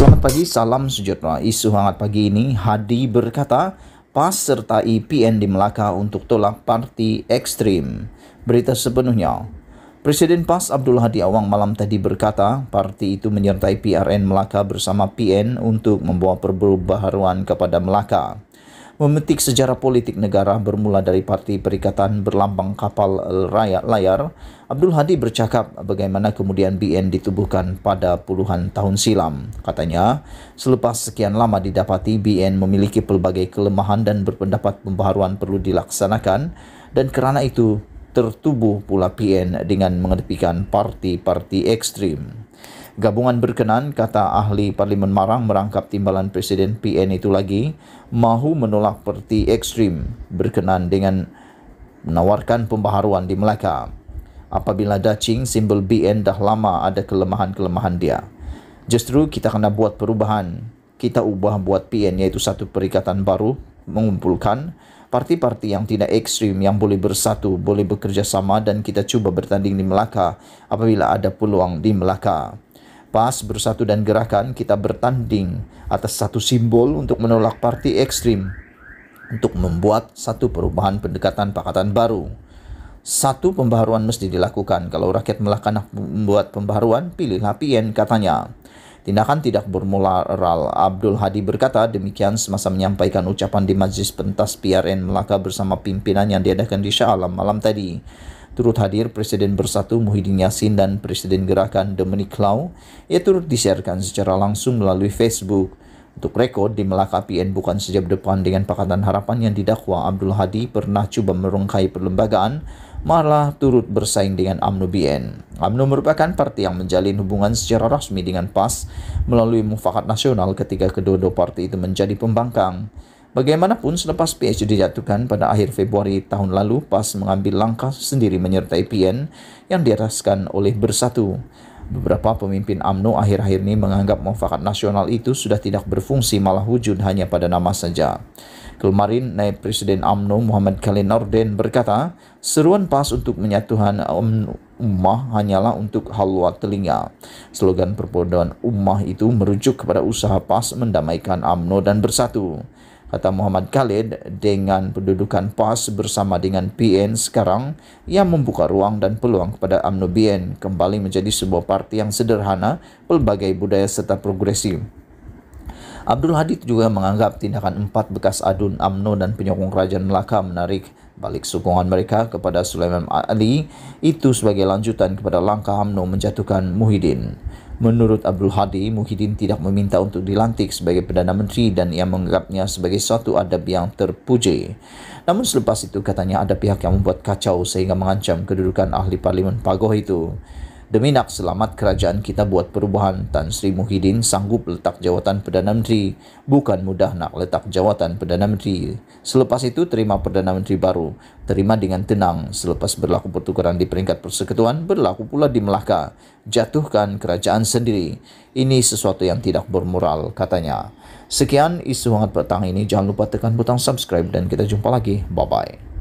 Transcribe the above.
Selamat pagi, salam sejahtera. Isu hangat pagi ini, Hadi berkata, PAS sertai e PN di Melaka untuk tolak parti ekstrim. Berita sepenuhnya. Presiden PAS Abdul Hadi Awang malam tadi berkata, parti itu menyertai PRN Melaka bersama PN untuk membawa perubahan kepada Melaka. memetik sejarah politik negara bermula dari Parti Perikatan Berlambang Kapal Rakyat Layar, Abdul Hadi bercakap bagaimana kemudian BN ditubuhkan pada puluhan tahun silam. Katanya, selepas sekian lama didapati, BN memiliki pelbagai kelemahan dan berpendapat pembaharuan perlu dilaksanakan dan kerana itu tertubuh pula PN dengan mengedepikan parti-parti ekstrim. Gabungan berkenan, kata ahli Parlimen Marang merangkap timbalan Presiden PN itu lagi, mahu menolak Parti Ekstrim berkenan dengan menawarkan pembaharuan di Melaka. Apabila dacing, simbol BN dah lama ada kelemahan-kelemahan dia. Justru kita kena buat perubahan. Kita ubah buat PN iaitu satu perikatan baru mengumpulkan parti-parti yang tidak ekstrim yang boleh bersatu, boleh bekerjasama dan kita cuba bertanding di Melaka apabila ada peluang di Melaka. PAS Bersatu dan Gerakan kita bertanding atas satu simbol untuk menolak parti ekstrim untuk membuat satu perubahan pendekatan pakatan baru. Satu pembaharuan mesti dilakukan. Kalau rakyat melakukan membuat pembaharuan, pilihlah PN katanya. Tindakan tidak bermoral. Abdul Hadi berkata demikian semasa menyampaikan ucapan di Majlis Pentas PRN Melaka bersama pimpinan yang diadakan di Shah Alam malam tadi. Turut hadir Presiden Bersatu Muhyiddin Yassin dan Presiden Gerakan Dominic Lau. Ia turut disiarkan secara langsung melalui Facebook. Untuk rekod, di Melaka PN bukan sejak depan dengan Pakatan Harapan yang didakwa Abdul Hadi pernah coba merungkai perlembagaan, malah turut bersaing dengan UMNO BN. UMNO merupakan parti yang menjalin hubungan secara resmi dengan PAS melalui mufakat nasional ketika kedua-dua parti itu menjadi pembangkang. Bagaimanapun, selepas PH dijatuhkan pada akhir Februari tahun lalu, PAS mengambil langkah sendiri menyertai PN yang diataskan oleh Bersatu. Beberapa pemimpin AMNO akhir-akhir ini menganggap mufakat nasional itu sudah tidak berfungsi malah wujud hanya pada nama saja. Kemarin, Naib Presiden AMNO Muhammad Khalil Norden berkata, seruan PAS untuk menyatukan UMNO ummah hanyalah untuk halwa telinga. Slogan perpaduan ummah itu merujuk kepada usaha PAS mendamaikan AMNO dan bersatu kata Muhammad Khalid, dengan pendudukan PAS bersama dengan BN sekarang, ia membuka ruang dan peluang kepada UMNO BN kembali menjadi sebuah parti yang sederhana, pelbagai budaya serta progresif. Abdul Hadi juga menganggap tindakan empat bekas adun UMNO dan penyokong kerajaan Melaka menarik balik sokongan mereka kepada Sulaiman Ali itu sebagai lanjutan kepada langkah UMNO menjatuhkan Muhyiddin. Menurut Abdul Hadi, Muhyiddin tidak meminta untuk dilantik sebagai Perdana Menteri dan ia menganggapnya sebagai suatu adab yang terpuji. Namun selepas itu katanya ada pihak yang membuat kacau sehingga mengancam kedudukan ahli parlimen Pagoh itu. Demi nak selamat kerajaan kita buat perubahan, Tan Sri Muhyiddin sanggup letak jawatan Perdana Menteri. Bukan mudah nak letak jawatan Perdana Menteri. Selepas itu terima Perdana Menteri baru. Terima dengan tenang. Selepas berlaku pertukaran di peringkat persekutuan, berlaku pula di Melaka. Jatuhkan kerajaan sendiri. Ini sesuatu yang tidak bermoral, katanya. Sekian isu hangat petang ini. Jangan lupa tekan butang subscribe dan kita jumpa lagi. Bye-bye.